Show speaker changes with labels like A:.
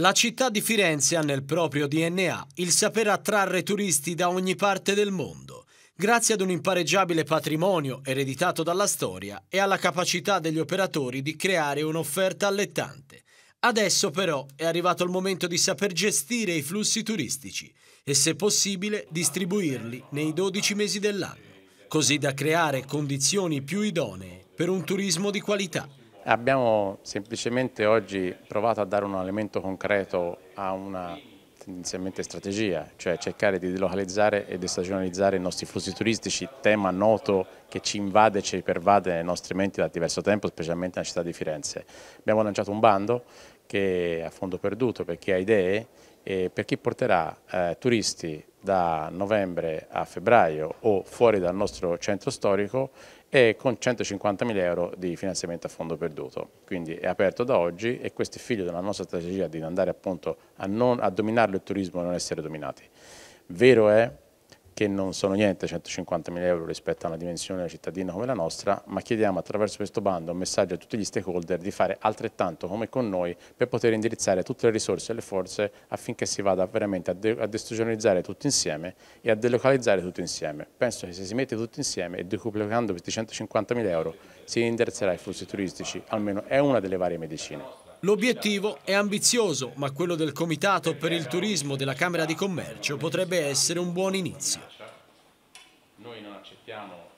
A: La città di Firenze ha nel proprio DNA il saper attrarre turisti da ogni parte del mondo, grazie ad un impareggiabile patrimonio ereditato dalla storia e alla capacità degli operatori di creare un'offerta allettante. Adesso però è arrivato il momento di saper gestire i flussi turistici e se possibile distribuirli nei 12 mesi dell'anno, così da creare condizioni più idonee per un turismo di qualità.
B: Abbiamo semplicemente oggi provato a dare un elemento concreto a una tendenzialmente strategia, cioè cercare di delocalizzare e destagionalizzare i nostri flussi turistici, tema noto che ci invade, e ci pervade nelle nostre menti da diverso tempo, specialmente nella città di Firenze. Abbiamo lanciato un bando che è a fondo perduto per chi ha idee e per chi porterà eh, turisti da novembre a febbraio o fuori dal nostro centro storico e con 150.000 euro di finanziamento a fondo perduto. Quindi è aperto da oggi e questo è figlio della nostra strategia di andare appunto a, non, a dominare il turismo e non essere dominati. Vero è che non sono niente 150 mila euro rispetto a una dimensione cittadina come la nostra, ma chiediamo attraverso questo bando un messaggio a tutti gli stakeholder di fare altrettanto come con noi per poter indirizzare tutte le risorse e le forze affinché si vada veramente a, de a destagionalizzare tutti insieme e a delocalizzare tutti insieme. Penso che se si mette tutti insieme e decuplicando questi 150 mila euro si indirizzerà i flussi turistici, almeno è una delle varie medicine.
A: L'obiettivo è ambizioso, ma quello del Comitato per il Turismo della Camera di Commercio potrebbe essere un buon inizio.
B: Noi non accettiamo